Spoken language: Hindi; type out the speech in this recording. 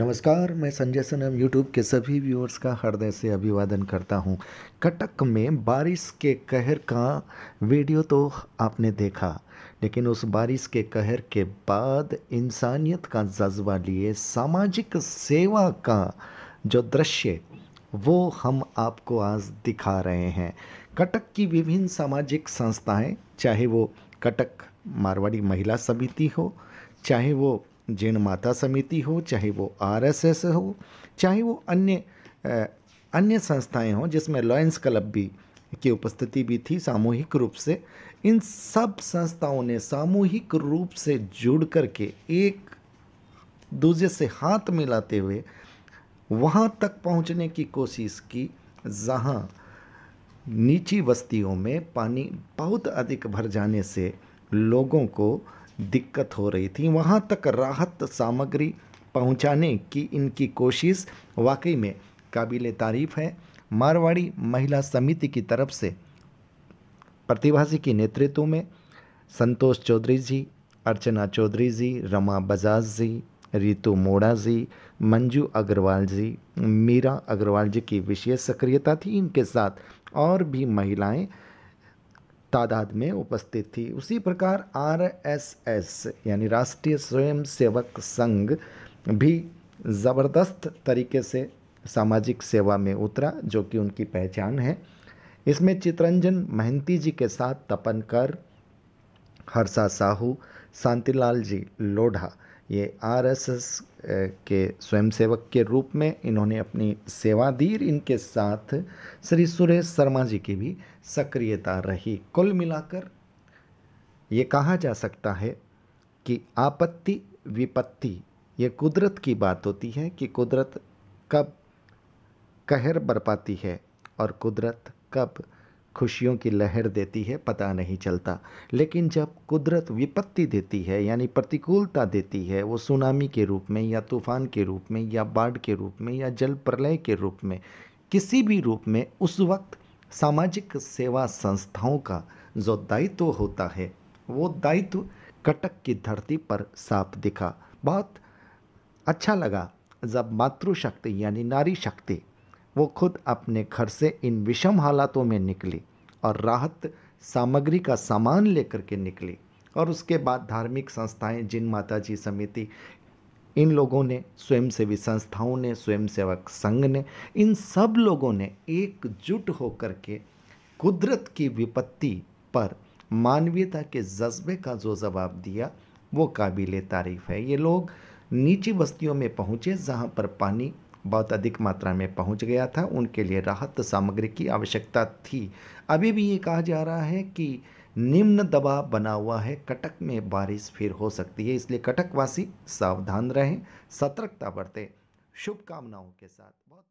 नमस्कार मैं संजय सनम यूट्यूब के सभी व्यूअर्स का हृदय से अभिवादन करता हूं कटक में बारिश के कहर का वीडियो तो आपने देखा लेकिन उस बारिश के कहर के बाद इंसानियत का जज्बा लिए सामाजिक सेवा का जो दृश्य वो हम आपको आज दिखा रहे हैं कटक की विभिन्न सामाजिक संस्थाएं चाहे वो कटक मारवाड़ी महिला समिति हो चाहे वो जीर्ण माता समिति हो चाहे वो आरएसएस हो चाहे वो अन्य अन्य संस्थाएं हों जिसमें लॉयंस क्लब भी की उपस्थिति भी थी सामूहिक रूप से इन सब संस्थाओं ने सामूहिक रूप से जुड़ कर के एक दूसरे से हाथ मिलाते हुए वहाँ तक पहुँचने की कोशिश की जहाँ नीची बस्तियों में पानी बहुत अधिक भर जाने से लोगों को दिक्कत हो रही थी वहाँ तक राहत सामग्री पहुँचाने की इनकी कोशिश वाकई में काबिल तारीफ़ है मारवाड़ी महिला समिति की तरफ से प्रतिभा जी के नेतृत्व में संतोष चौधरी जी अर्चना चौधरी जी रमा बजाज जी रितु मोड़ा जी मंजू अग्रवाल जी मीरा अग्रवाल जी की विशेष सक्रियता थी इनके साथ और भी महिलाएं तादाद में उपस्थित थी उसी प्रकार आरएसएस यानी राष्ट्रीय स्वयंसेवक संघ भी ज़बरदस्त तरीके से सामाजिक सेवा में उतरा जो कि उनकी पहचान है इसमें चित्रंजन महंती जी के साथ तपन कर हर्षा साहू शांतिलाल जी लोढ़ा ये आरएसएस के स्वयंसेवक के रूप में इन्होंने अपनी सेवा दी इनके साथ श्री सुरेश शर्मा जी की भी सक्रियता रही कुल मिलाकर ये कहा जा सकता है कि आपत्ति विपत्ति ये कुदरत की बात होती है कि कुदरत कब कहर बरपाती है और कुदरत कब खुशियों की लहर देती है पता नहीं चलता लेकिन जब कुदरत विपत्ति देती है यानी प्रतिकूलता देती है वो सुनामी के रूप में या तूफ़ान के रूप में या बाढ़ के रूप में या जल प्रलय के रूप में किसी भी रूप में उस वक्त सामाजिक सेवा संस्थाओं का जो दायित्व होता है वो दायित्व कटक की धरती पर साफ दिखा बहुत अच्छा लगा जब मातृशक्ति यानी नारी शक्ति वो खुद अपने घर से इन विषम हालातों में निकली और राहत सामग्री का सामान लेकर के निकली और उसके बाद धार्मिक संस्थाएं जिन माता जी समिति इन लोगों ने स्वयंसेवी संस्थाओं ने स्वयंसेवक संघ ने इन सब लोगों ने एकजुट होकर के कुदरत की विपत्ति पर मानवीयता के जज्बे का जो जवाब दिया वो काबिल तारीफ़ है ये लोग नीची बस्तियों में पहुँचे जहाँ पर पानी बहुत अधिक मात्रा में पहुंच गया था उनके लिए राहत सामग्री की आवश्यकता थी अभी भी ये कहा जा रहा है कि निम्न दबाव बना हुआ है कटक में बारिश फिर हो सकती है इसलिए कटकवासी सावधान रहें सतर्कता बरतें शुभकामनाओं के साथ बहुत